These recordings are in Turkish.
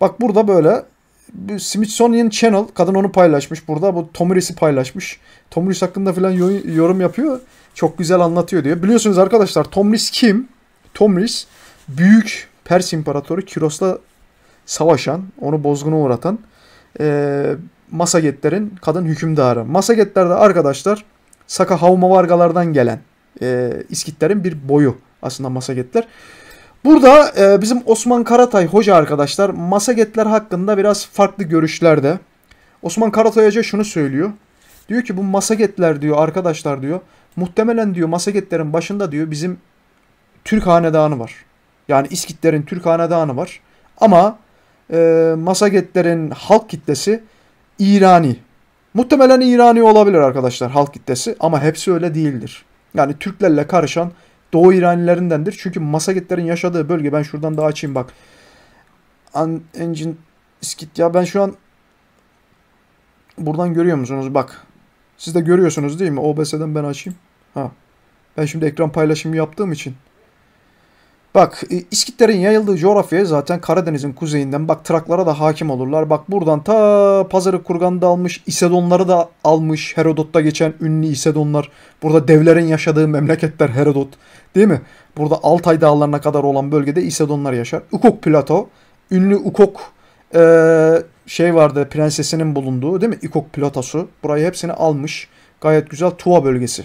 Bak burada böyle Smithsonian Channel kadın onu paylaşmış. Burada bu Tomris'i paylaşmış. Tomris hakkında falan yorum yapıyor. Çok güzel anlatıyor diyor. Biliyorsunuz arkadaşlar Tomris kim? Tomris büyük Pers İmparatoru Kiros'la savaşan, onu bozguna uğratan e, Masagetlerin kadın hükümdarı. Masagetler de arkadaşlar Saka Havma Vargalardan gelen e, İskitlerin bir boyu aslında Masagetler. Burada e, bizim Osman Karatay hoca arkadaşlar Masagetler hakkında biraz farklı görüşlerde. Osman Karatay hoca şunu söylüyor. Diyor ki bu Masagetler diyor arkadaşlar diyor. Muhtemelen diyor Masagetlerin başında diyor bizim Türk hanedanı var. Yani İskitlerin Türk hanedanı var. Ama e, Masagetlerin halk kitlesi İrani. Muhtemelen İrani olabilir arkadaşlar halk kitlesi ama hepsi öyle değildir. Yani Türklerle karışan Doğu İranilerindendir. Çünkü Masaketlerin yaşadığı bölge ben şuradan daha açayım bak. An engine iskit ya ben şu an buradan görüyor musunuz? Bak. Siz de görüyorsunuz değil mi? OBS'den ben açayım. Ha. Ben şimdi ekran paylaşımı yaptığım için Bak e, İskitlerin yayıldığı coğrafyaya zaten Karadeniz'in kuzeyinden bak Traklara da hakim olurlar. Bak buradan ta Pazarı Kurgan'da almış, İsedonları da almış. Herodot'ta geçen ünlü İsedonlar. Burada devlerin yaşadığı memleketler Herodot. Değil mi? Burada Altay dağlarına kadar olan bölgede İsedonlar yaşar. Ukok Plato. Ünlü Ukok ee, şey vardı prensesinin bulunduğu değil mi? Ukok Platosu. Burayı hepsini almış. Gayet güzel Tuva bölgesi.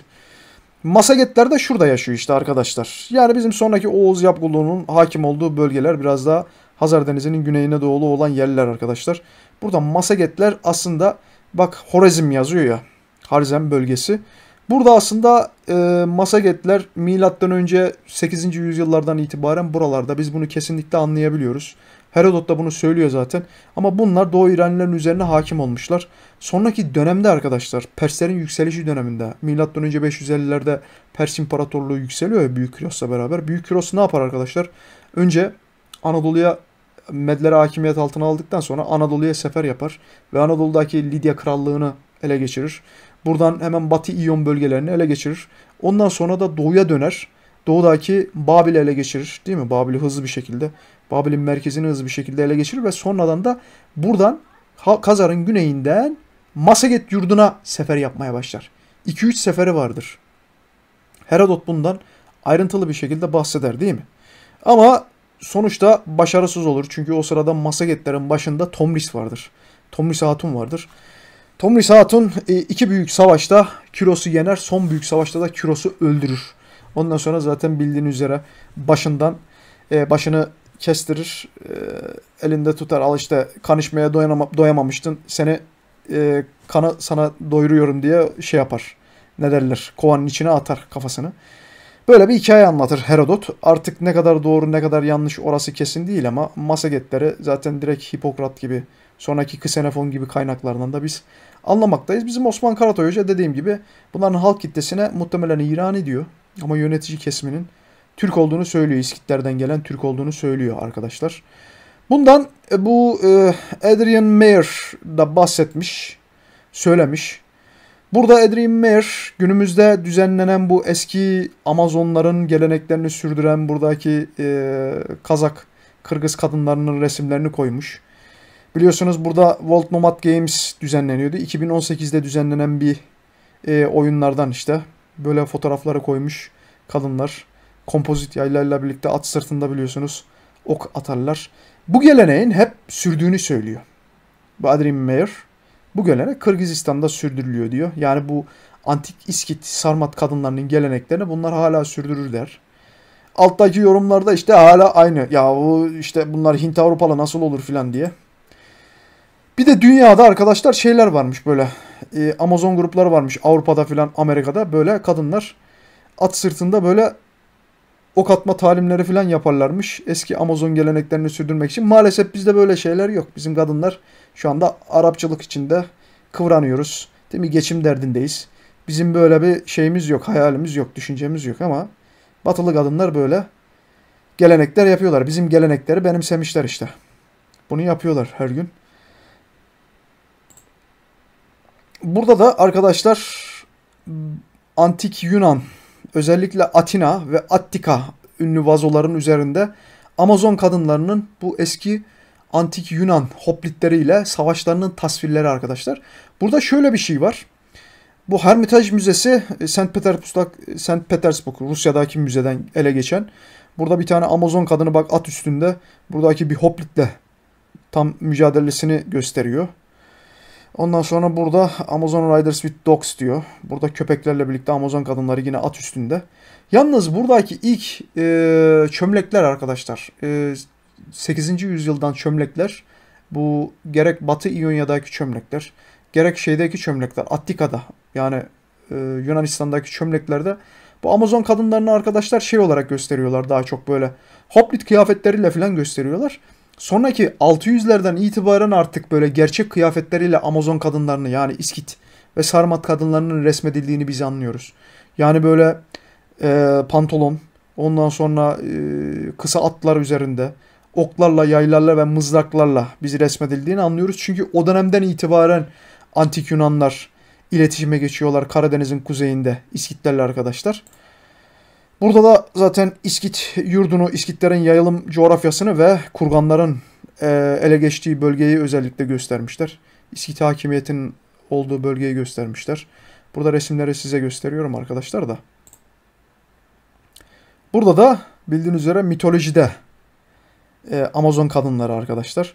Masagetler de şurada yaşıyor işte arkadaşlar. Yani bizim sonraki Oğuz Yapgulu'nun hakim olduğu bölgeler biraz daha Hazar Denizi'nin güneyine doğulu olan yerler arkadaşlar. Burada Masagetler aslında bak Horezm yazıyor ya. Harzem bölgesi. Burada aslında e, Masagetler milattan önce 8. yüzyıllardan itibaren buralarda biz bunu kesinlikle anlayabiliyoruz. Herodot da bunu söylüyor zaten. Ama bunlar Doğu İranlilerin üzerine hakim olmuşlar. Sonraki dönemde arkadaşlar Perslerin yükselişi döneminde M.Ö. 550'lerde Pers İmparatorluğu yükseliyor ya Büyük Kiros'la beraber. Büyük Kiros ne yapar arkadaşlar? Önce Anadolu'ya Medlere hakimiyet altına aldıktan sonra Anadolu'ya sefer yapar ve Anadolu'daki Lidya Krallığını ele geçirir. Buradan hemen Batı İyon bölgelerini ele geçirir. Ondan sonra da doğuya döner. Doğudaki Babil'i ele geçirir değil mi? Babil'i hızlı bir şekilde. Babil'in merkezini hızlı bir şekilde ele geçirir ve sonradan da buradan Kazar'ın güneyinden Masaget yurduna sefer yapmaya başlar. 2-3 seferi vardır. Herodot bundan ayrıntılı bir şekilde bahseder değil mi? Ama sonuçta başarısız olur. Çünkü o sırada Masagetlerin başında Tomris vardır. Tomris Hatun vardır. Tomris Hatun e, iki büyük savaşta Kiros'u yener. Son büyük savaşta da Kiros'u öldürür. Ondan sonra zaten bildiğin üzere başından e, başını kestirir. E, elinde tutar. Al işte kanışmaya içmeye doyamamıştın. Seni e, kanı sana doyuruyorum diye şey yapar. Ne derler? Kovanın içine atar kafasını. Böyle bir hikaye anlatır Herodot. Artık ne kadar doğru ne kadar yanlış orası kesin değil ama Masagetleri zaten direkt Hipokrat gibi sonraki Ksenofon gibi kaynaklardan da biz anlamaktayız. Bizim Osman Karatoy Hoca dediğim gibi bunların halk kitlesine muhtemelen İran ediyor. Ama yönetici kesiminin Türk olduğunu söylüyor. İskitlerden gelen Türk olduğunu söylüyor arkadaşlar. Bundan e, bu e, Adrian Mayer da bahsetmiş, söylemiş. Burada Adrian Mayer günümüzde düzenlenen bu eski Amazonların geleneklerini sürdüren buradaki e, Kazak, Kırgız kadınlarının resimlerini koymuş. Biliyorsunuz burada World Nomad Games düzenleniyordu. 2018'de düzenlenen bir e, oyunlardan işte böyle fotoğrafları koymuş kadınlar kompozit yaylarla birlikte at sırtında biliyorsunuz ok atarlar. Bu geleneğin hep sürdüğünü söylüyor. Badrim Meyer. bu gelenek Kırgızistan'da sürdürülüyor diyor. Yani bu antik İskit Sarmat kadınlarının geleneklerini bunlar hala sürdürür der. Alttaki yorumlarda işte hala aynı. Ya bu işte bunlar Hint Avrupalı nasıl olur filan diye. Bir de dünyada arkadaşlar şeyler varmış böyle. E, Amazon grupları varmış Avrupa'da filan Amerika'da böyle kadınlar at sırtında böyle ok atma talimleri falan yaparlarmış. Eski Amazon geleneklerini sürdürmek için. Maalesef bizde böyle şeyler yok. Bizim kadınlar şu anda Arapçılık içinde kıvranıyoruz. Değil mi? Geçim derdindeyiz. Bizim böyle bir şeyimiz yok, hayalimiz yok, düşüncemiz yok ama batılı kadınlar böyle gelenekler yapıyorlar. Bizim gelenekleri benimsemişler işte. Bunu yapıyorlar her gün. Burada da arkadaşlar antik Yunan özellikle Atina ve Attika ünlü vazoların üzerinde Amazon kadınlarının bu eski antik Yunan hoplitleriyle savaşlarının tasvirleri arkadaşlar. Burada şöyle bir şey var. Bu Hermitage Müzesi e, St. Petersburg, St. Petersburg Rusya'daki müzeden ele geçen. Burada bir tane Amazon kadını bak at üstünde buradaki bir hoplitle tam mücadelesini gösteriyor. Ondan sonra burada Amazon Riders with Dogs diyor. Burada köpeklerle birlikte Amazon kadınları yine at üstünde. Yalnız buradaki ilk e, çömlekler arkadaşlar. E, 8. yüzyıldan çömlekler. Bu gerek Batı İonya'daki çömlekler, gerek şeydeki çömlekler, Attika'da yani e, Yunanistan'daki çömleklerde bu Amazon kadınlarını arkadaşlar şey olarak gösteriyorlar daha çok böyle hoplit kıyafetleriyle falan gösteriyorlar. Sonraki 600'lerden itibaren artık böyle gerçek kıyafetleriyle Amazon kadınlarını yani İskit ve Sarmat kadınlarının resmedildiğini biz anlıyoruz. Yani böyle e, pantolon, ondan sonra e, kısa atlar üzerinde oklarla, yaylarla ve mızraklarla bizi resmedildiğini anlıyoruz. Çünkü o dönemden itibaren antik Yunanlar iletişime geçiyorlar Karadeniz'in kuzeyinde İskitlerle arkadaşlar. Burada da zaten İskit yurdunu, İskitlerin yayılım coğrafyasını ve kurganların e, ele geçtiği bölgeyi özellikle göstermişler. İskit hakimiyetinin olduğu bölgeyi göstermişler. Burada resimleri size gösteriyorum arkadaşlar da. Burada da bildiğiniz üzere mitolojide e, Amazon kadınları arkadaşlar.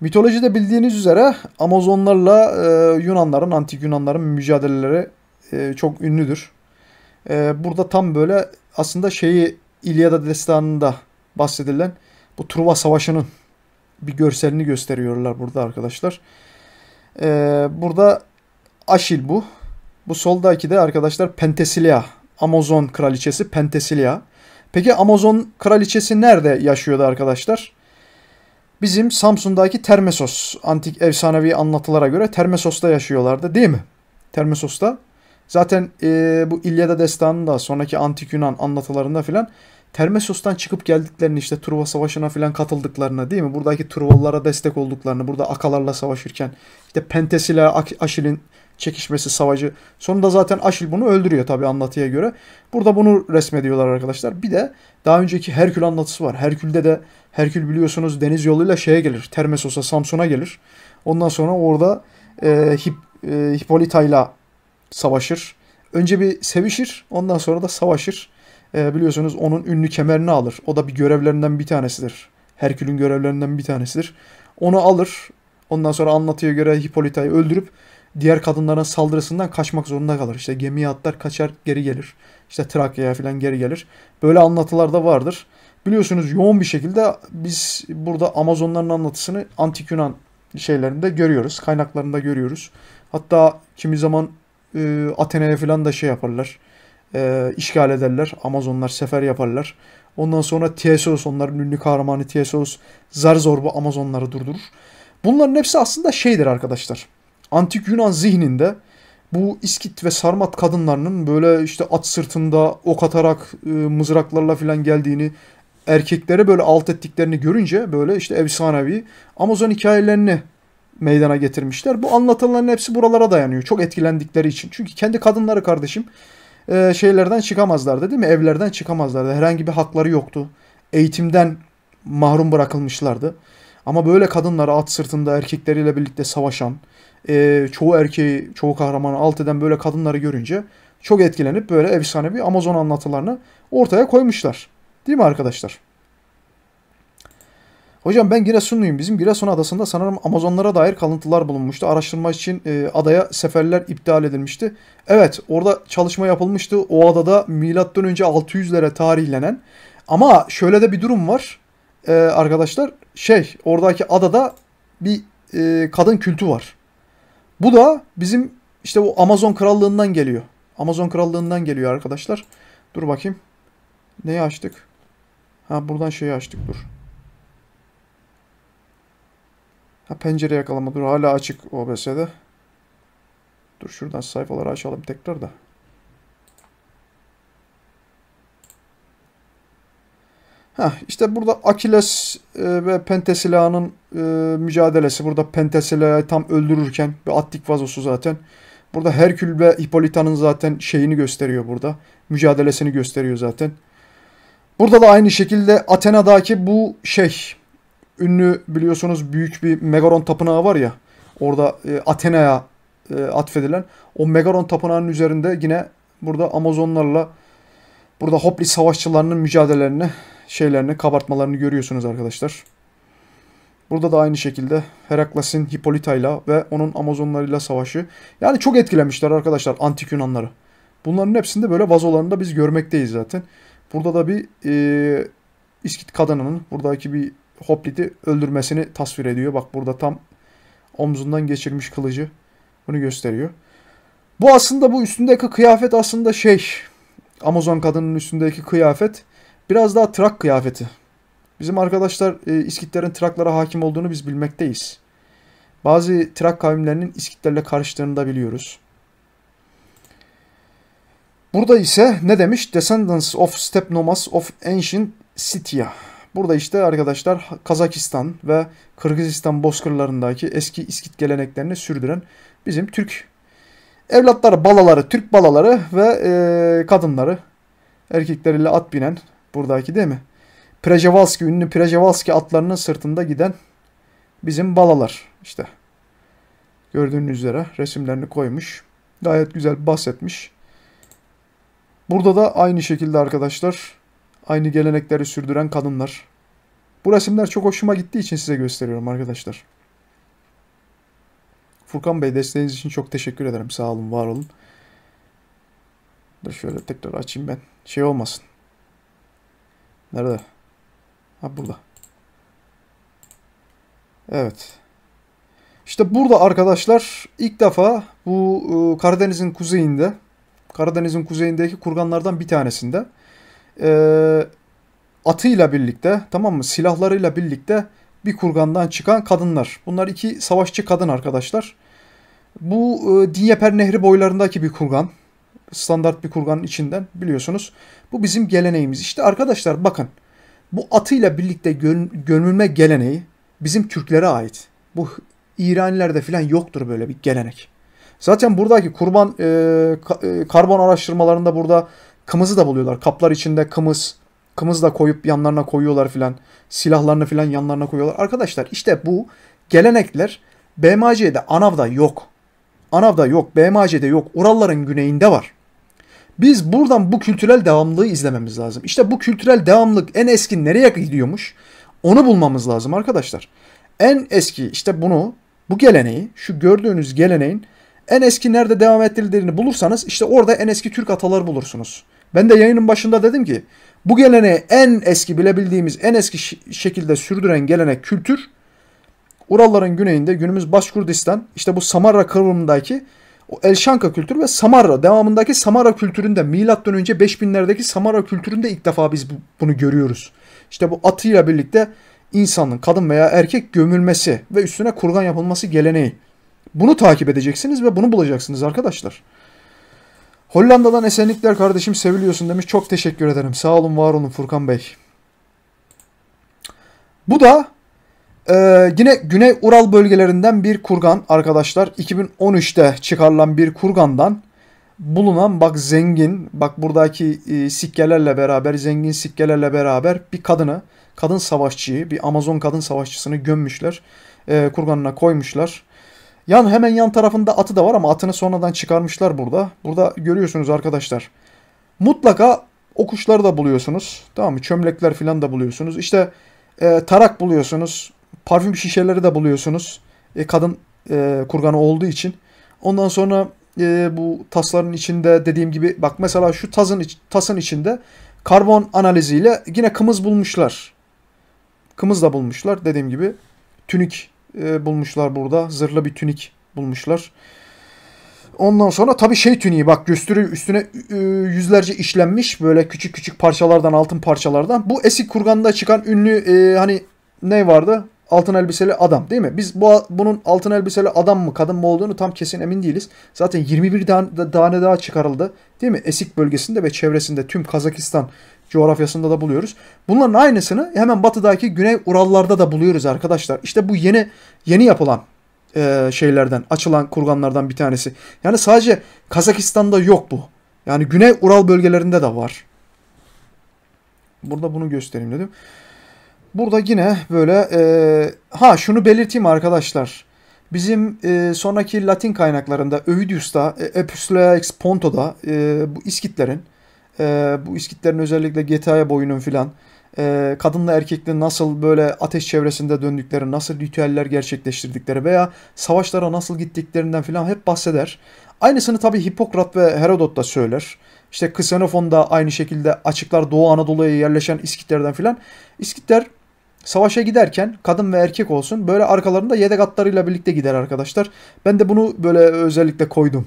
Mitolojide bildiğiniz üzere Amazonlarla e, Yunanların, antik Yunanların mücadeleleri çok ünlüdür. burada tam böyle aslında şeyi İlyada destanında bahsedilen bu Truva Savaşı'nın bir görselini gösteriyorlar burada arkadaşlar. Ee, burada Aşil bu. Bu soldaki de arkadaşlar Pentesilia, Amazon kraliçesi Pentesilia. Peki Amazon kraliçesi nerede yaşıyordu arkadaşlar? Bizim Samsun'daki Termesos. Antik efsanevi anlatılara göre Termesos'ta yaşıyorlardı değil mi? Termesos'ta Zaten e, bu İlyada Destanı'nda sonraki antik Yunan anlatılarında filan Termesos'tan çıkıp geldiklerini işte Truva Savaşı'na filan katıldıklarını değil mi? Buradaki Truvalılara destek olduklarını, burada Akalarla savaşırken işte Pentes ile Aşil'in çekişmesi, savaşı. Sonunda zaten Aşil bunu öldürüyor tabii anlatıya göre. Burada bunu resmediyorlar arkadaşlar. Bir de daha önceki Herkül anlatısı var. Herkül'de de Herkül biliyorsunuz deniz yoluyla şeye gelir. Termesos'a, Samsun'a gelir. Ondan sonra orada e, Hip, e, Hipolita'yla savaşır. Önce bir sevişir ondan sonra da savaşır. E, biliyorsunuz onun ünlü kemerini alır. O da bir görevlerinden bir tanesidir. Herkül'ün görevlerinden bir tanesidir. Onu alır. Ondan sonra anlatıya göre Hippolyta'yı öldürüp diğer kadınların saldırısından kaçmak zorunda kalır. İşte gemiye atlar kaçar geri gelir. İşte Trakya'ya falan geri gelir. Böyle anlatılar da vardır. Biliyorsunuz yoğun bir şekilde biz burada Amazonların anlatısını antik Yunan şeylerinde görüyoruz. Kaynaklarında görüyoruz. Hatta kimi zaman e, Athena'ya falan da şey yaparlar. E, işgal ederler. Amazonlar sefer yaparlar. Ondan sonra Theseus onların ünlü kahramanı Theseus zar zor bu Amazonları durdurur. Bunların hepsi aslında şeydir arkadaşlar. Antik Yunan zihninde bu İskit ve Sarmat kadınlarının böyle işte at sırtında ok atarak e, mızraklarla falan geldiğini erkeklere böyle alt ettiklerini görünce böyle işte efsanevi Amazon hikayelerini meydana getirmişler. Bu anlatılanların hepsi buralara dayanıyor. Çok etkilendikleri için. Çünkü kendi kadınları kardeşim e, şeylerden çıkamazlardı değil mi? Evlerden çıkamazlardı. Herhangi bir hakları yoktu. Eğitimden mahrum bırakılmışlardı. Ama böyle kadınları at sırtında erkekleriyle birlikte savaşan, e, çoğu erkeği, çoğu kahramanı alt eden böyle kadınları görünce çok etkilenip böyle bir Amazon anlatılarını ortaya koymuşlar. Değil mi arkadaşlar? Hocam ben Giresunluyum. Bizim Giresun adasında sanırım Amazonlara dair kalıntılar bulunmuştu. Araştırma için e, adaya seferler iptal edilmişti. Evet orada çalışma yapılmıştı. O adada milattan önce 600'lere tarihlenen. Ama şöyle de bir durum var e, arkadaşlar. Şey oradaki adada bir e, kadın kültü var. Bu da bizim işte o Amazon krallığından geliyor. Amazon krallığından geliyor arkadaşlar. Dur bakayım. Neyi açtık? Ha buradan şeyi açtık dur. Ha, pencere yakalama dur hala açık OBS'de. Dur şuradan sayfaları açalım tekrar da. Ha işte burada Akiles e, ve Pentesila'nın e, mücadelesi. Burada Pentesila'yı tam öldürürken bir Attik vazosu zaten. Burada Herkül ve Hippolyta'nın zaten şeyini gösteriyor burada. Mücadelesini gösteriyor zaten. Burada da aynı şekilde Athena'daki bu şey ünlü biliyorsunuz büyük bir Megaron tapınağı var ya. Orada e, Athena'ya e, atfedilen o Megaron tapınağının üzerinde yine burada Amazonlarla burada Hopli savaşçılarının mücadelelerini, şeylerini, kabartmalarını görüyorsunuz arkadaşlar. Burada da aynı şekilde Heraklas'in Hipolita'yla ve onun Amazonlarıyla savaşı. Yani çok etkilemişler arkadaşlar antik Yunanları. Bunların hepsinde böyle vazolarında biz görmekteyiz zaten. Burada da bir e, İskit kadınının buradaki bir Hoplit'i öldürmesini tasvir ediyor. Bak burada tam omzundan geçirmiş kılıcı. Bunu gösteriyor. Bu aslında bu üstündeki kıyafet aslında şey. Amazon kadının üstündeki kıyafet biraz daha Trak kıyafeti. Bizim arkadaşlar e, İskitlerin Traklara hakim olduğunu biz bilmekteyiz. Bazı Trak kavimlerinin İskitlerle karıştığını da biliyoruz. Burada ise ne demiş? Descendants of Stepnomas of Ancient Scythia. Burada işte arkadaşlar Kazakistan ve Kırgızistan bozkırlarındaki eski İskit geleneklerini sürdüren bizim Türk evlatları, balaları, Türk balaları ve e, kadınları erkekleriyle at binen buradaki değil mi? Prejevalski, ünlü Prejevalski atlarının sırtında giden bizim balalar işte. Gördüğünüz üzere resimlerini koymuş. Gayet güzel bahsetmiş. Burada da aynı şekilde arkadaşlar Aynı gelenekleri sürdüren kadınlar. Bu resimler çok hoşuma gittiği için size gösteriyorum arkadaşlar. Furkan Bey desteğiniz için çok teşekkür ederim. Sağ olun, var olun. Dur şöyle tekrar açayım ben. Şey olmasın. Nerede? Ha burada. Evet. İşte burada arkadaşlar ilk defa bu ıı, Karadeniz'in kuzeyinde Karadeniz'in kuzeyindeki kurganlardan bir tanesinde e, atıyla birlikte tamam mı silahlarıyla birlikte bir kurgandan çıkan kadınlar. Bunlar iki savaşçı kadın arkadaşlar. Bu e, Dinyeper Nehri boylarındaki bir kurgan. Standart bir kurganın içinden biliyorsunuz. Bu bizim geleneğimiz. İşte arkadaşlar bakın bu atıyla birlikte gömülme geleneği bizim Türklere ait. Bu İranilerde falan yoktur böyle bir gelenek. Zaten buradaki kurban e, e karbon araştırmalarında burada Kımızı da buluyorlar. Kaplar içinde kımız. Kımız da koyup yanlarına koyuyorlar filan. Silahlarını filan yanlarına koyuyorlar. Arkadaşlar işte bu gelenekler BMAC'de, ANAV'da yok. ANAV'da yok, BMAC'de yok. Uralların güneyinde var. Biz buradan bu kültürel devamlılığı izlememiz lazım. İşte bu kültürel devamlılık en eski nereye gidiyormuş? Onu bulmamız lazım arkadaşlar. En eski işte bunu, bu geleneği, şu gördüğünüz geleneğin en eski nerede devam ettirildiğini bulursanız işte orada en eski Türk ataları bulursunuz. Ben de yayının başında dedim ki bu geleneği en eski bilebildiğimiz en eski şekilde sürdüren gelenek kültür Uralların güneyinde günümüz Başkurdistan işte bu Samarra kıvrımındaki o Elşanka kültürü ve Samarra devamındaki Samarra kültüründe milattan önce 5000'lerdeki Samarra kültüründe ilk defa biz bu, bunu görüyoruz. İşte bu atıyla birlikte insanın kadın veya erkek gömülmesi ve üstüne kurgan yapılması geleneği. Bunu takip edeceksiniz ve bunu bulacaksınız arkadaşlar. Hollanda'dan esenlikler kardeşim seviliyorsun demiş. Çok teşekkür ederim. Sağ olun var olun Furkan Bey. Bu da e, yine Güney Ural bölgelerinden bir kurgan arkadaşlar. 2013'te çıkarılan bir kurgandan bulunan bak zengin bak buradaki e, sikkelerle beraber zengin sikkelerle beraber bir kadını kadın savaşçıyı bir Amazon kadın savaşçısını gömmüşler. E, kurganına koymuşlar. Yan hemen yan tarafında atı da var ama atını sonradan çıkarmışlar burada. Burada görüyorsunuz arkadaşlar. Mutlaka o da buluyorsunuz. Tamam mı? Çömlekler falan da buluyorsunuz. İşte e, tarak buluyorsunuz. Parfüm şişeleri de buluyorsunuz. E, kadın e, kurganı olduğu için. Ondan sonra e, bu tasların içinde dediğim gibi bak mesela şu tazın tasın içinde karbon analiziyle yine kımız bulmuşlar. Kımız da bulmuşlar dediğim gibi tünik e, bulmuşlar burada. Zırhlı bir tünik bulmuşlar. Ondan sonra tabii şey tüniği bak gösteriyor üstüne e, yüzlerce işlenmiş böyle küçük küçük parçalardan altın parçalardan. Bu Esik Kurgan'da çıkan ünlü e, hani ne vardı? Altın elbiseli adam değil mi? Biz bu bunun altın elbiseli adam mı kadın mı olduğunu tam kesin emin değiliz. Zaten 21 tane daha çıkarıldı değil mi? Esik bölgesinde ve çevresinde tüm Kazakistan coğrafyasında da buluyoruz. Bunların aynısını hemen batıdaki Güney Urallarda da buluyoruz arkadaşlar. İşte bu yeni yeni yapılan e, şeylerden, açılan kurganlardan bir tanesi. Yani sadece Kazakistan'da yok bu. Yani Güney Ural bölgelerinde de var. Burada bunu göstereyim dedim. Burada yine böyle e, ha şunu belirteyim arkadaşlar. Bizim e, sonraki Latin kaynaklarında Övidius'ta, e, ex Ponto'da e, bu İskitlerin e, bu İskitlerin özellikle GTA'ya boyunun filan e, kadınla erkekle nasıl böyle ateş çevresinde döndükleri, nasıl ritüeller gerçekleştirdikleri veya savaşlara nasıl gittiklerinden filan hep bahseder. Aynısını tabi Hipokrat ve Herodot da söyler. İşte Ksenofon da aynı şekilde açıklar Doğu Anadolu'ya yerleşen İskitlerden filan. İskitler savaşa giderken kadın ve erkek olsun böyle arkalarında yedek atlarıyla birlikte gider arkadaşlar. Ben de bunu böyle özellikle koydum.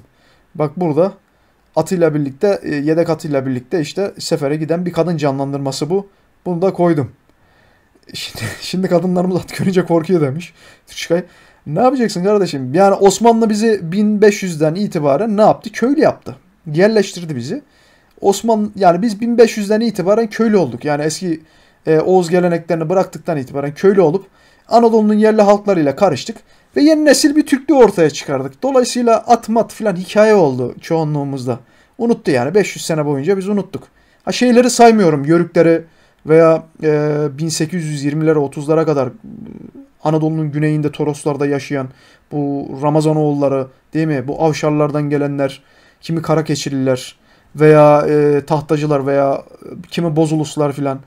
Bak burada atıyla birlikte e, yedek atıyla birlikte işte sefere giden bir kadın canlandırması bu. Bunu da koydum. Şimdi, şimdi kadınlarımız at görünce korkuyor demiş. Türkçay. Ne yapacaksın kardeşim? Yani Osmanlı bizi 1500'den itibaren ne yaptı? Köylü yaptı. Yerleştirdi bizi. Osmanlı yani biz 1500'den itibaren köylü olduk. Yani eski e, Oğuz geleneklerini bıraktıktan itibaren köylü olup Anadolu'nun yerli halklarıyla karıştık. Ve yeni nesil bir Türklüğü ortaya çıkardık. Dolayısıyla atmat filan hikaye oldu çoğunluğumuzda. Unuttu yani. 500 sene boyunca biz unuttuk. Ha şeyleri saymıyorum. Yörükleri veya e, 1820'lere 30'lara kadar e, Anadolu'nun güneyinde Toroslar'da yaşayan bu Ramazanoğulları değil mi? Bu Avşarlardan gelenler, kimi Karakeçililer veya e, Tahtacılar veya e, kimi Bozuluslar filan.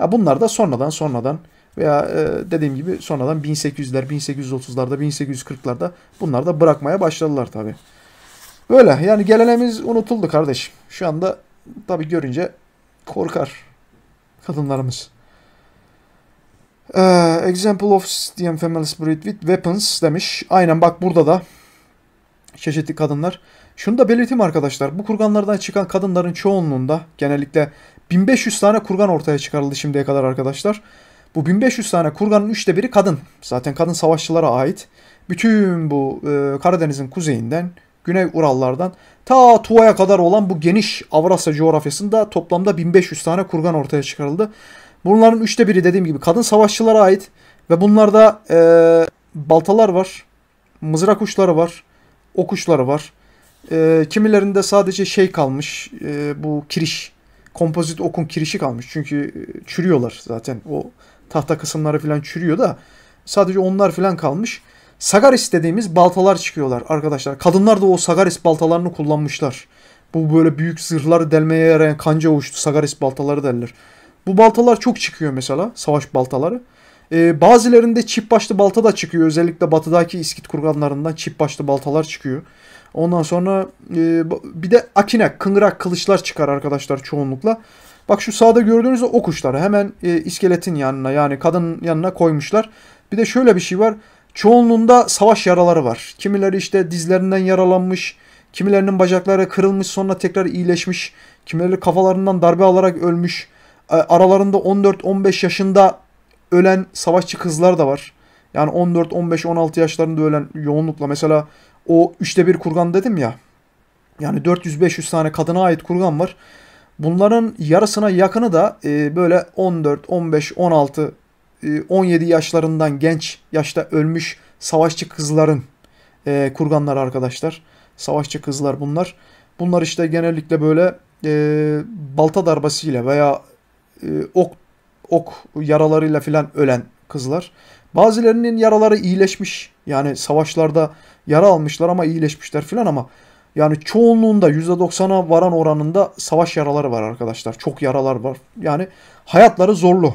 Ya bunlar da sonradan sonradan veya e, dediğim gibi sonradan 1800'ler, 1830'larda, 1840'larda bunlar da bırakmaya başladılar tabi. Böyle yani gelenemiz unutuldu kardeşim. Şu anda tabi görünce korkar kadınlarımız. Ee, example of Stian female Spirit with Weapons demiş. Aynen bak burada da çeşitli kadınlar. Şunu da belirteyim arkadaşlar. Bu kurganlardan çıkan kadınların çoğunluğunda genellikle 1500 tane kurgan ortaya çıkarıldı şimdiye kadar arkadaşlar. Bu 1500 tane kurganın üçte biri kadın. Zaten kadın savaşçılara ait. Bütün bu e, Karadeniz'in kuzeyinden, Güney Urallardan ta Tuva'ya kadar olan bu geniş Avrasya coğrafyasında toplamda 1500 tane kurgan ortaya çıkarıldı. Bunların üçte biri dediğim gibi kadın savaşçılara ait ve bunlarda e, baltalar var, mızrak uçları var, ok uçları var. E, kimilerinde sadece şey kalmış, e, bu kiriş, kompozit okun kirişi kalmış. Çünkü e, çürüyorlar zaten o tahta kısımları falan çürüyor da sadece onlar falan kalmış. Sagaris dediğimiz baltalar çıkıyorlar arkadaşlar. Kadınlar da o Sagaris baltalarını kullanmışlar. Bu böyle büyük zırhları delmeye yarayan kanca uçtu Sagaris baltaları derler. Bu baltalar çok çıkıyor mesela savaş baltaları. Ee, bazılarında çip başlı balta da çıkıyor. Özellikle batıdaki İskit kurganlarından çip başlı baltalar çıkıyor. Ondan sonra e, bir de akinek, kıngırak kılıçlar çıkar arkadaşlar çoğunlukla. Bak şu sağda gördüğünüz o kuşları hemen e, iskeletin yanına yani kadının yanına koymuşlar. Bir de şöyle bir şey var. Çoğunluğunda savaş yaraları var. Kimileri işte dizlerinden yaralanmış, kimilerinin bacakları kırılmış sonra tekrar iyileşmiş, kimileri kafalarından darbe alarak ölmüş. E, aralarında 14-15 yaşında ölen savaşçı kızlar da var. Yani 14, 15, 16 yaşlarında ölen yoğunlukla mesela o üçte bir kurgan dedim ya. Yani 400-500 tane kadına ait kurgan var. Bunların yarısına yakını da e, böyle 14, 15, 16, e, 17 yaşlarından genç yaşta ölmüş savaşçı kızların e, kurganları arkadaşlar. Savaşçı kızlar bunlar. Bunlar işte genellikle böyle e, balta darbasıyla veya e, ok ok yaralarıyla filan ölen kızlar. Bazılarının yaraları iyileşmiş. Yani savaşlarda yara almışlar ama iyileşmişler filan ama yani çoğunluğunda %90'a varan oranında savaş yaraları var arkadaşlar. Çok yaralar var. Yani hayatları zorlu.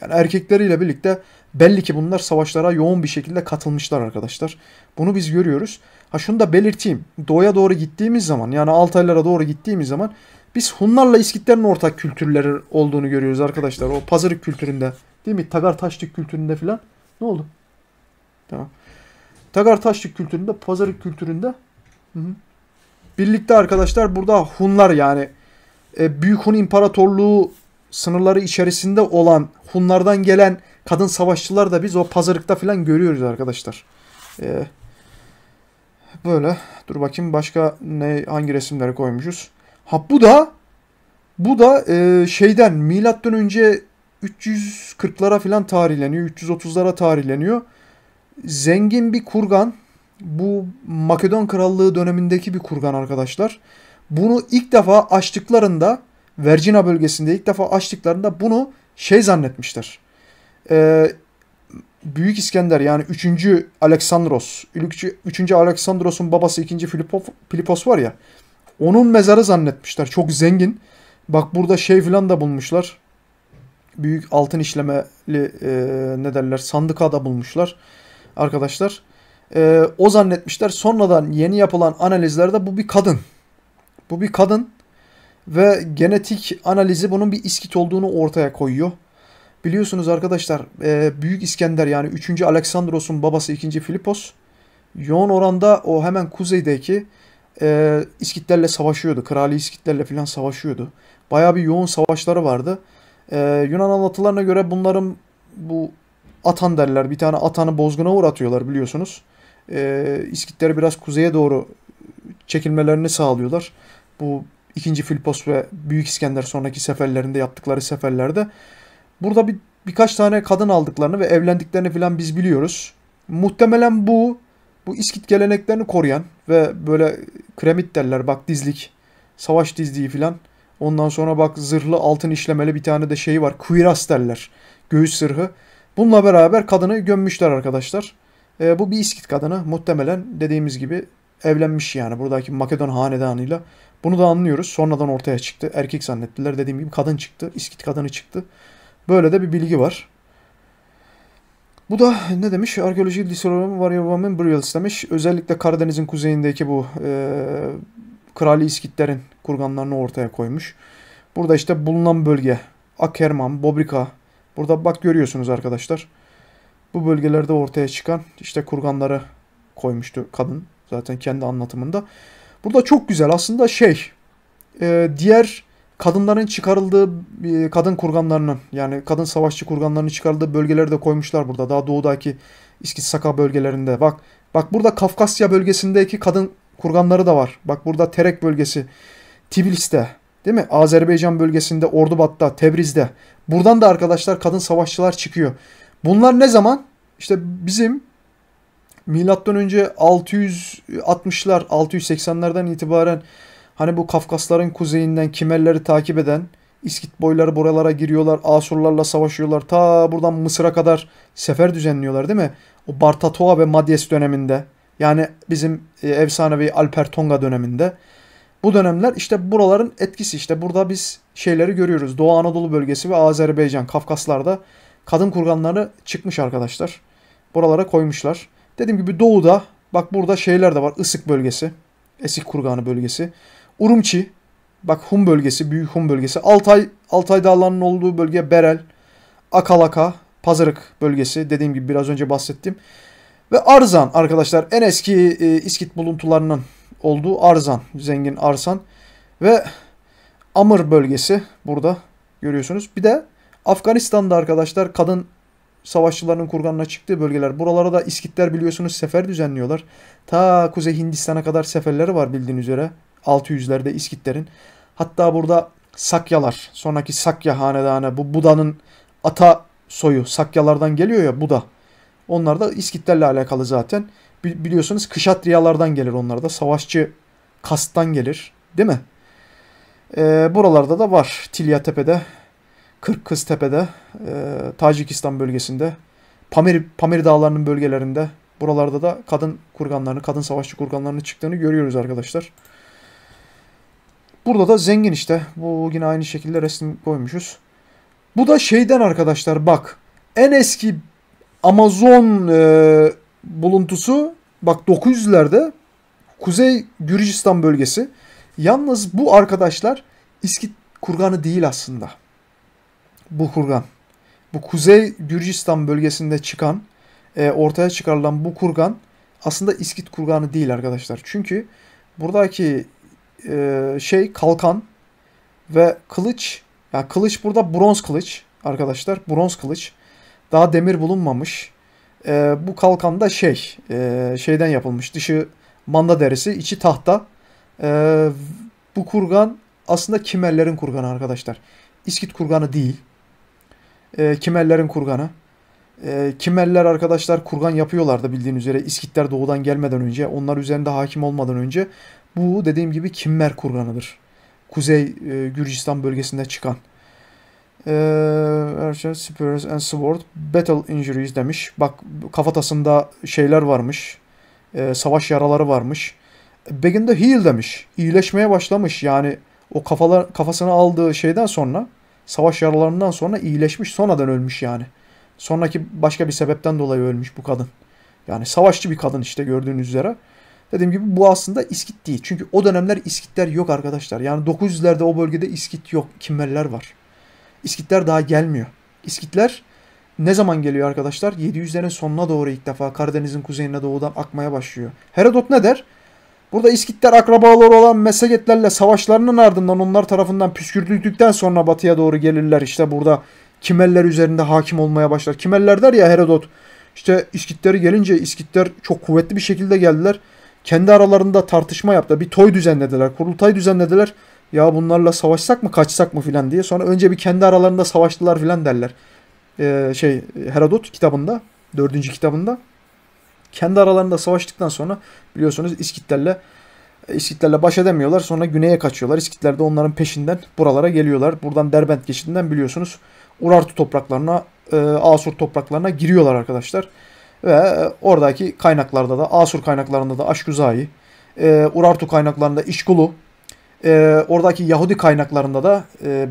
Yani erkekleriyle birlikte belli ki bunlar savaşlara yoğun bir şekilde katılmışlar arkadaşlar. Bunu biz görüyoruz. Ha şunu da belirteyim. Doğuya doğru gittiğimiz zaman yani Altaylara doğru gittiğimiz zaman biz Hunlarla İskitlerin ortak kültürleri olduğunu görüyoruz arkadaşlar. O pazarlık kültüründe değil mi? Tagar taşlık kültüründe filan. Ne oldu? Tamam. Tagar taşlık kültüründe, pazarlık kültüründe. Hı hı. Birlikte arkadaşlar burada Hunlar yani e, Büyük Hun İmparatorluğu sınırları içerisinde olan Hunlardan gelen kadın savaşçılar da biz o pazarlıkta falan görüyoruz arkadaşlar. E, böyle. Dur bakayım başka ne hangi resimleri koymuşuz. Ha bu da bu da e, şeyden milattan önce 340'lara falan tarihleniyor. 330'lara tarihleniyor. Zengin bir kurgan bu Makedon Krallığı dönemindeki bir kurgan arkadaşlar. Bunu ilk defa açtıklarında Vergina bölgesinde ilk defa açtıklarında bunu şey zannetmişler. Ee, Büyük İskender yani 3. Aleksandros, 3. Aleksandros'un babası 2. Filipos var ya. Onun mezarı zannetmişler. Çok zengin. Bak burada şey filan da bulmuşlar. Büyük altın işlemeli e, ne derler sandıka da bulmuşlar. Arkadaşlar e, o zannetmişler. Sonradan yeni yapılan analizlerde bu bir kadın. Bu bir kadın ve genetik analizi bunun bir iskit olduğunu ortaya koyuyor. Biliyorsunuz arkadaşlar e, Büyük İskender yani 3. Aleksandros'un babası 2. Filipos yoğun oranda o hemen kuzeydeki e, İskitlerle savaşıyordu. Krali İskitlerle falan savaşıyordu. Baya bir yoğun savaşları vardı. E, Yunan anlatılarına göre bunların bu Atan derler. Bir tane Atan'ı bozguna uğratıyorlar biliyorsunuz e, İskitler biraz kuzeye doğru çekilmelerini sağlıyorlar. Bu ikinci Filpos ve Büyük İskender sonraki seferlerinde yaptıkları seferlerde. Burada bir birkaç tane kadın aldıklarını ve evlendiklerini filan biz biliyoruz. Muhtemelen bu bu İskit geleneklerini koruyan ve böyle kremit derler bak dizlik, savaş dizliği filan. Ondan sonra bak zırhlı altın işlemeli bir tane de şeyi var. Kuiras derler. Göğüs zırhı. Bununla beraber kadını gömmüşler arkadaşlar. E, bu bir İskit kadını muhtemelen dediğimiz gibi evlenmiş yani buradaki Makedon hanedanıyla. Bunu da anlıyoruz. Sonradan ortaya çıktı. Erkek zannettiler. Dediğim gibi kadın çıktı. İskit kadını çıktı. Böyle de bir bilgi var. Bu da ne demiş? Arkeolojik Disolorum Varyavam Burials demiş. Özellikle Karadeniz'in kuzeyindeki bu e, krali İskitlerin kurganlarını ortaya koymuş. Burada işte bulunan bölge Akerman, Bobrika. Burada bak görüyorsunuz arkadaşlar. Bu bölgelerde ortaya çıkan işte kurganları koymuştu kadın zaten kendi anlatımında. Burada çok güzel aslında şey e, diğer kadınların çıkarıldığı e, kadın kurganlarının yani kadın savaşçı kurganlarını çıkarıldığı bölgeleri de koymuşlar burada. Daha doğudaki İskitsaka bölgelerinde bak bak burada Kafkasya bölgesindeki kadın kurganları da var. Bak burada Terek bölgesi Tbilis'te değil mi? Azerbaycan bölgesinde Ordubat'ta, Tebriz'de. Buradan da arkadaşlar kadın savaşçılar çıkıyor. Bunlar ne zaman? İşte bizim milattan önce 660'lar, 680'lerden itibaren hani bu Kafkasların kuzeyinden Kimerleri takip eden İskit boyları buralara giriyorlar, Asurlarla savaşıyorlar. Ta buradan Mısır'a kadar sefer düzenliyorlar değil mi? O Bartatoa ve Madyes döneminde. Yani bizim e, efsanevi Alpertonga döneminde. Bu dönemler işte buraların etkisi işte burada biz şeyleri görüyoruz. Doğu Anadolu bölgesi ve Azerbaycan, Kafkaslar'da kadın kurganları çıkmış arkadaşlar. Buralara koymuşlar. Dediğim gibi doğuda bak burada şeyler de var. Isık bölgesi. Esik kurganı bölgesi. Urumçi. Bak Hun bölgesi. Büyük Hun bölgesi. Altay, Altay dağlarının olduğu bölge Berel. Akalaka. Pazarık bölgesi. Dediğim gibi biraz önce bahsettim. Ve Arzan arkadaşlar en eski e, İskit buluntularının olduğu Arzan. Zengin Arzan. Ve Amır bölgesi burada görüyorsunuz. Bir de Afganistan'da arkadaşlar kadın savaşçılarının kurganına çıktığı bölgeler. Buralara da İskitler biliyorsunuz sefer düzenliyorlar. Ta Kuzey Hindistan'a kadar seferleri var bildiğin üzere. 600'lerde İskitlerin. Hatta burada Sakyalar, sonraki Sakya hanedanı, bu Buda'nın ata soyu Sakyalardan geliyor ya Buda. Onlar da İskitlerle alakalı zaten. Biliyorsunuz Kışatriyalardan gelir onlar da. Savaşçı kasttan gelir. Değil mi? E, buralarda da var. Tilya Tepe'de Kırkkıztepe'de, e, Tacikistan bölgesinde, Pamir, Pamir Dağları'nın bölgelerinde buralarda da kadın kurganlarını, kadın savaşçı kurganlarını çıktığını görüyoruz arkadaşlar. Burada da zengin işte. Bu yine aynı şekilde resim koymuşuz. Bu da şeyden arkadaşlar bak. En eski Amazon e, buluntusu bak 900'lerde Kuzey Gürcistan bölgesi. Yalnız bu arkadaşlar İskit kurganı değil aslında bu kurgan. Bu Kuzey Gürcistan bölgesinde çıkan, e, ortaya çıkarılan bu kurgan aslında İskit kurganı değil arkadaşlar. Çünkü buradaki e, şey kalkan ve kılıç, yani kılıç burada bronz kılıç arkadaşlar, bronz kılıç. Daha demir bulunmamış. E, bu kalkan da şey, e, şeyden yapılmış. Dışı manda derisi, içi tahta. E, bu kurgan aslında Kimerlerin kurganı arkadaşlar. İskit kurganı değil e, Kimerlerin kurganı. E, Kimerler arkadaşlar kurgan yapıyorlardı bildiğin üzere İskitler doğudan gelmeden önce, onlar üzerinde hakim olmadan önce. Bu dediğim gibi Kimmer kurganıdır. Kuzey e, Gürcistan bölgesinde çıkan. Ee, Erşen Spears and Sword Battle Injuries demiş. Bak kafatasında şeyler varmış. E, savaş yaraları varmış. Begin the Heal demiş. İyileşmeye başlamış. Yani o kafalar, kafasını aldığı şeyden sonra savaş yaralarından sonra iyileşmiş sonradan ölmüş yani. Sonraki başka bir sebepten dolayı ölmüş bu kadın. Yani savaşçı bir kadın işte gördüğünüz üzere. Dediğim gibi bu aslında İskit değil. Çünkü o dönemler İskitler yok arkadaşlar. Yani 900'lerde o bölgede İskit yok. Kimmerler var. İskitler daha gelmiyor. İskitler ne zaman geliyor arkadaşlar? 700'lerin sonuna doğru ilk defa Karadeniz'in kuzeyine doğudan akmaya başlıyor. Herodot ne der? Burada İskitler akrabaları olan Mesegetlerle savaşlarının ardından onlar tarafından püskürtüldükten sonra batıya doğru gelirler. İşte burada Kimeller üzerinde hakim olmaya başlar. Kimeller der ya Herodot. İşte İskitleri gelince İskitler çok kuvvetli bir şekilde geldiler. Kendi aralarında tartışma yaptı. Bir toy düzenlediler. Kurultay düzenlediler. Ya bunlarla savaşsak mı kaçsak mı filan diye. Sonra önce bir kendi aralarında savaştılar filan derler. Ee, şey Herodot kitabında. Dördüncü kitabında kendi aralarında savaştıktan sonra biliyorsunuz İskitlerle e, İskitlerle baş edemiyorlar. Sonra güneye kaçıyorlar. İskitler de onların peşinden buralara geliyorlar. Buradan Derbent geçidinden biliyorsunuz Urartu topraklarına, e, Asur topraklarına giriyorlar arkadaşlar. Ve e, oradaki kaynaklarda da Asur kaynaklarında da Aşkuzai, e, Urartu kaynaklarında İşkulu, e, oradaki Yahudi kaynaklarında da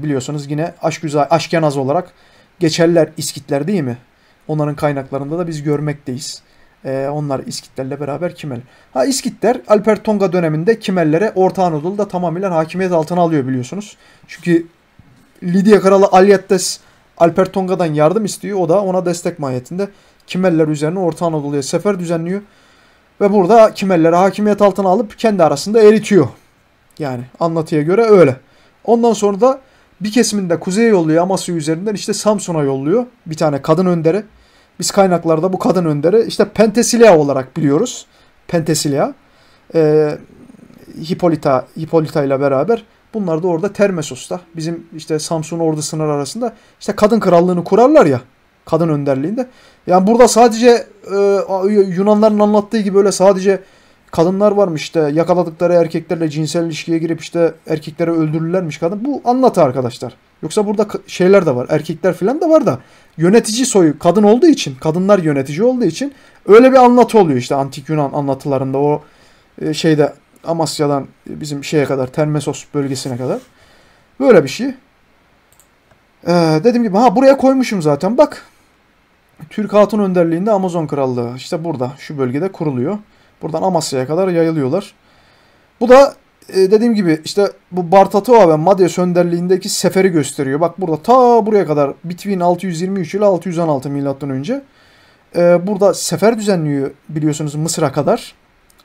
biliyorsunuz yine Aşkuzai, Aşkenaz olarak geçerler İskitler değil mi? Onların kaynaklarında da biz görmekteyiz. E, onlar İskitlerle beraber Kimel. Ha İskitler Alper Tonga döneminde Kimellere Orta Anadolu'da tamamıyla hakimiyet altına alıyor biliyorsunuz. Çünkü Lidya Kralı Alyattes Alper Tonga'dan yardım istiyor. O da ona destek mahiyetinde Kimeller üzerine Orta Anadolu'ya sefer düzenliyor. Ve burada Kimeller'e hakimiyet altına alıp kendi arasında eritiyor. Yani anlatıya göre öyle. Ondan sonra da bir kesiminde kuzeye yolluyor Amasya üzerinden işte Samsun'a yolluyor. Bir tane kadın önderi. Biz kaynaklarda bu kadın önderi işte Pentesilea olarak biliyoruz. Pentesilea. E, ee, Hipolita, Hipolita ile beraber bunlar da orada Termesos'ta bizim işte Samsun ordu sınır arasında işte kadın krallığını kurarlar ya kadın önderliğinde. Yani burada sadece e, Yunanların anlattığı gibi böyle sadece kadınlar varmış işte yakaladıkları erkeklerle cinsel ilişkiye girip işte erkekleri öldürürlermiş kadın. Bu anlatı arkadaşlar. Yoksa burada şeyler de var. Erkekler falan da var da yönetici soyu kadın olduğu için, kadınlar yönetici olduğu için öyle bir anlatı oluyor işte antik Yunan anlatılarında o e, şeyde Amasya'dan bizim şeye kadar Termesos bölgesine kadar. Böyle bir şey. Ee, dediğim gibi ha buraya koymuşum zaten bak. Türk Hatun önderliğinde Amazon Krallığı işte burada şu bölgede kuruluyor. Buradan Amasya'ya kadar yayılıyorlar. Bu da e, dediğim gibi işte bu Bartatoa ve Madya Sönderliğindeki seferi gösteriyor. Bak burada ta buraya kadar between 623 ile 616 milattan önce. E, burada sefer düzenliyor biliyorsunuz Mısır'a kadar.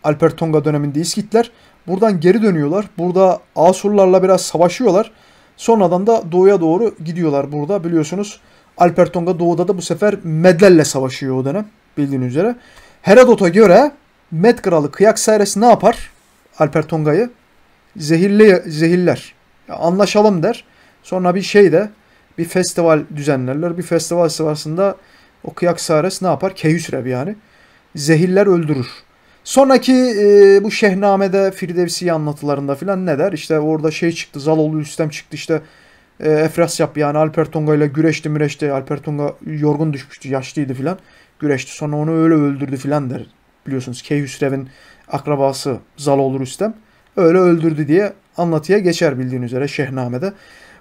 Alper Tonga döneminde İskitler. Buradan geri dönüyorlar. Burada Asurlarla biraz savaşıyorlar. Sonradan da doğuya doğru gidiyorlar burada biliyorsunuz. Alper Tonga doğuda da bu sefer Medlerle savaşıyor o dönem bildiğiniz üzere. Herodot'a göre Med kralı Kıyak Sayres ne yapar? Alper Tonga'yı zehirli zehirler. anlaşalım der. Sonra bir şey de bir festival düzenlerler. Bir festival sırasında o kıyak sares ne yapar? Keyhüs yani. Zehirler öldürür. Sonraki e, bu Şehname'de Firdevsi anlatılarında filan ne der? İşte orada şey çıktı. Zaloğlu Üstem çıktı işte. E, Efras yap yani Alper Tonga ile güreşti müreşti. Alper Tonga yorgun düşmüştü. Yaşlıydı filan. Güreşti. Sonra onu öyle öldürdü filan der. Biliyorsunuz Keyhüs akrabası Zaloğlu Üstem öyle öldürdü diye anlatıya geçer bildiğin üzere Şehname'de.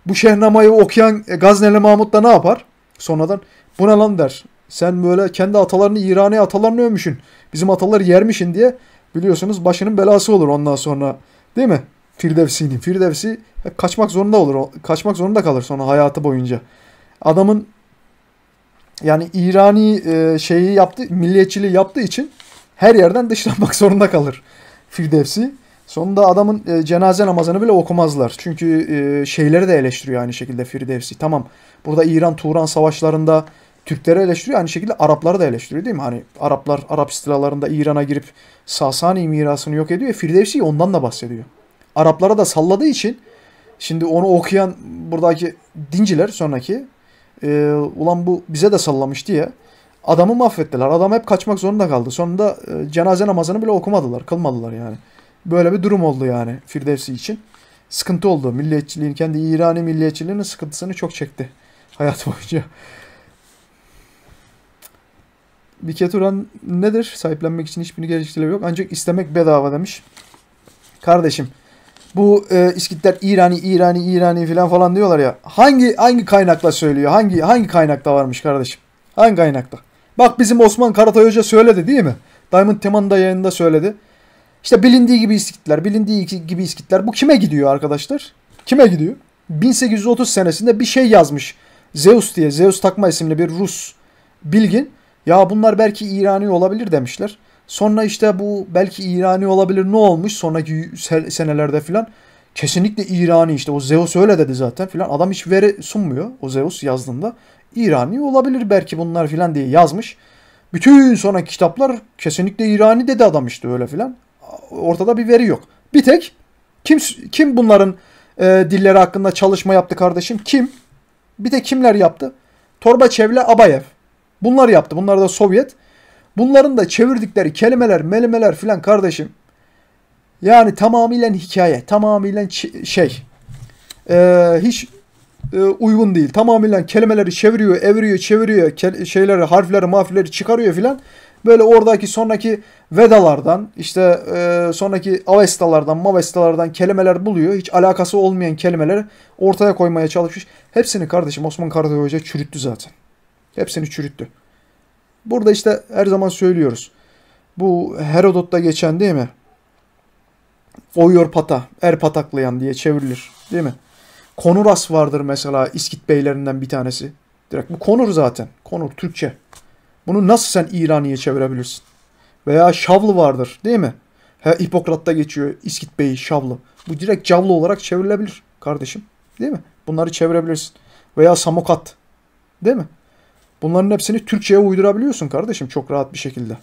Bu Şehname'yi okuyan e, Gazneli Mahmut da ne yapar? Sonradan bu lan der. Sen böyle kendi atalarını İran'a atalarını övmüşün. Bizim ataları yermişin diye biliyorsunuz başının belası olur ondan sonra. Değil mi? Firdevsi'nin. Firdevsi e, kaçmak zorunda olur. Kaçmak zorunda kalır sonra hayatı boyunca. Adamın yani İrani e, şeyi yaptı, milliyetçiliği yaptığı için her yerden dışlanmak zorunda kalır Firdevsi. Sonunda adamın e, cenaze namazını bile okumazlar. Çünkü e, şeyleri de eleştiriyor aynı şekilde Firdevsi. Tamam burada İran-Turan savaşlarında Türkleri eleştiriyor. Aynı şekilde Arapları da eleştiriyor değil mi? Hani Araplar Arap istilalarında İran'a girip Sasani mirasını yok ediyor. E, Firdevsi ondan da bahsediyor. Araplara da salladığı için şimdi onu okuyan buradaki dinciler sonraki e, ulan bu bize de sallamış diye adamı mahvettiler. Adam hep kaçmak zorunda kaldı. Sonunda e, cenaze namazını bile okumadılar, kılmadılar yani. Böyle bir durum oldu yani Firdevsi için. Sıkıntı oldu. Milliyetçiliğin kendi İrani milliyetçiliğinin sıkıntısını çok çekti hayat boyunca. Biketuran nedir? Sahiplenmek için hiçbirini gerekçeleri yok. Ancak istemek bedava demiş. Kardeşim bu e, İskitler İrani İrani İrani filan falan diyorlar ya. Hangi hangi kaynakla söylüyor? Hangi hangi kaynakta varmış kardeşim? Hangi kaynakta? Bak bizim Osman Karatay Hoca söyledi değil mi? Diamond Teman'da yayında söyledi. İşte bilindiği gibi İskitler, bilindiği gibi İskitler. Bu kime gidiyor arkadaşlar? Kime gidiyor? 1830 senesinde bir şey yazmış. Zeus diye, Zeus Takma isimli bir Rus bilgin. Ya bunlar belki İrani olabilir demişler. Sonra işte bu belki İrani olabilir ne olmuş sonraki senelerde filan. Kesinlikle İrani işte o Zeus öyle dedi zaten filan. Adam hiç veri sunmuyor o Zeus yazdığında. İrani olabilir belki bunlar filan diye yazmış. Bütün sonraki kitaplar kesinlikle İrani dedi adam işte öyle filan ortada bir veri yok. Bir tek kim kim bunların e, dilleri hakkında çalışma yaptı kardeşim? Kim? Bir de kimler yaptı? Torba Torbaçevle Abayev. Bunlar yaptı. Bunlar da Sovyet. Bunların da çevirdikleri kelimeler, melimeler filan kardeşim. Yani tamamıyla hikaye. Tamamıyla şey. E, hiç e, uygun değil. Tamamıyla kelimeleri çeviriyor, eviriyor, çeviriyor. şeyleri, harfleri, mafleri çıkarıyor filan. Böyle oradaki sonraki Vedalardan, işte e, sonraki Avestalardan, Mavestalardan kelimeler buluyor. Hiç alakası olmayan kelimeleri ortaya koymaya çalışmış. Hepsini kardeşim Osman Karatay Hoca çürüttü zaten. Hepsini çürüttü. Burada işte her zaman söylüyoruz. Bu Herodot'ta geçen değil mi? Oyor pata, er pataklayan diye çevrilir değil mi? Konuras vardır mesela İskit beylerinden bir tanesi. Direkt bu konur zaten. Konur Türkçe. Bunu nasıl sen İrani'ye çevirebilirsin? Veya şavlı vardır değil mi? He, Hipokrat'ta geçiyor İskit Bey'i şavlı. Bu direkt cavlı olarak çevrilebilir kardeşim. Değil mi? Bunları çevirebilirsin. Veya samokat. Değil mi? Bunların hepsini Türkçe'ye uydurabiliyorsun kardeşim çok rahat bir şekilde.